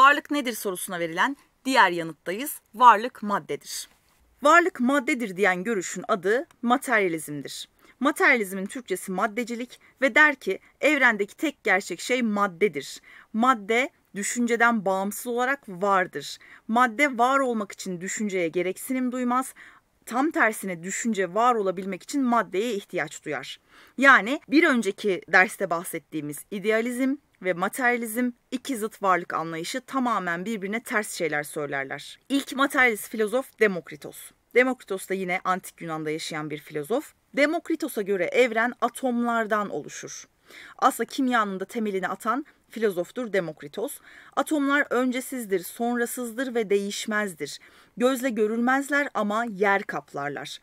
Varlık nedir sorusuna verilen diğer yanıttayız. Varlık maddedir. Varlık maddedir diyen görüşün adı materyalizmdir. Materyalizmin Türkçesi maddecilik ve der ki evrendeki tek gerçek şey maddedir. Madde düşünceden bağımsız olarak vardır. Madde var olmak için düşünceye gereksinim duymaz. Tam tersine düşünce var olabilmek için maddeye ihtiyaç duyar. Yani bir önceki derste bahsettiğimiz idealizm ve materyalizm iki zıt varlık anlayışı tamamen birbirine ters şeyler söylerler. İlk materyalist filozof Demokritos. Demokritos da yine antik Yunan'da yaşayan bir filozof. Demokritos'a göre evren atomlardan oluşur. Aslında kimyanın da temelini atan filozoftur Demokritos. Atomlar öncesizdir, sonrasızdır ve değişmezdir. Gözle görülmezler ama yer kaplarlar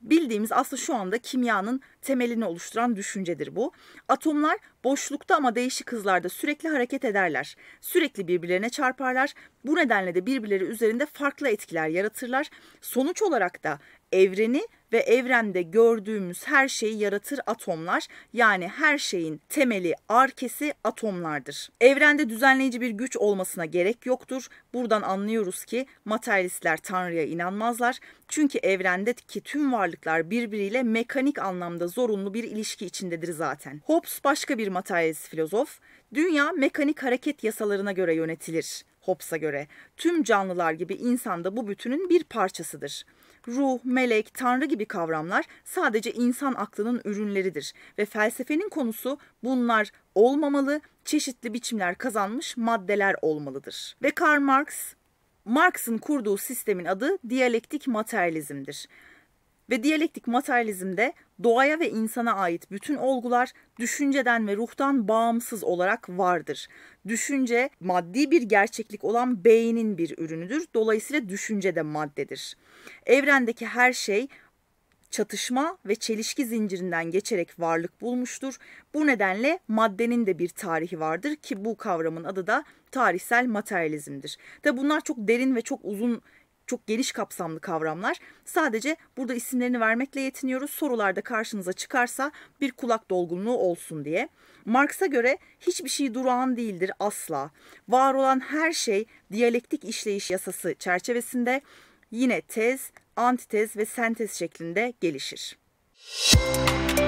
bildiğimiz aslında şu anda kimyanın temelini oluşturan düşüncedir bu. Atomlar boşlukta ama değişik hızlarda sürekli hareket ederler. Sürekli birbirlerine çarparlar. Bu nedenle de birbirleri üzerinde farklı etkiler yaratırlar. Sonuç olarak da evreni ve evrende gördüğümüz her şeyi yaratır atomlar. Yani her şeyin temeli, arkesi atomlardır. Evrende düzenleyici bir güç olmasına gerek yoktur. Buradan anlıyoruz ki materyalistler Tanrı'ya inanmazlar. Çünkü evrendeki tüm varlıklar birbiriyle mekanik anlamda zorunlu bir ilişki içindedir zaten. Hobbes başka bir materyalist filozof. Dünya mekanik hareket yasalarına göre yönetilir. Hobbes'a göre. Tüm canlılar gibi insan da bu bütünün bir parçasıdır. Ruh, melek, tanrı gibi kavramlar sadece insan aklının ürünleridir ve felsefenin konusu bunlar olmamalı, çeşitli biçimler kazanmış maddeler olmalıdır. Ve Karl Marx, Marx'ın kurduğu sistemin adı diyalektik materyalizmdir. Ve diyalektik materyalizmde doğaya ve insana ait bütün olgular düşünceden ve ruhtan bağımsız olarak vardır. Düşünce maddi bir gerçeklik olan beynin bir ürünüdür. Dolayısıyla düşünce de maddedir. Evrendeki her şey çatışma ve çelişki zincirinden geçerek varlık bulmuştur. Bu nedenle maddenin de bir tarihi vardır ki bu kavramın adı da tarihsel materyalizmdir. Tabi bunlar çok derin ve çok uzun çok geniş kapsamlı kavramlar. Sadece burada isimlerini vermekle yetiniyoruz. Sorularda karşınıza çıkarsa bir kulak dolgunluğu olsun diye. Marx'a göre hiçbir şey durağan değildir asla. Var olan her şey diyalektik işleyiş yasası çerçevesinde yine tez, antitez ve sentez şeklinde gelişir. Müzik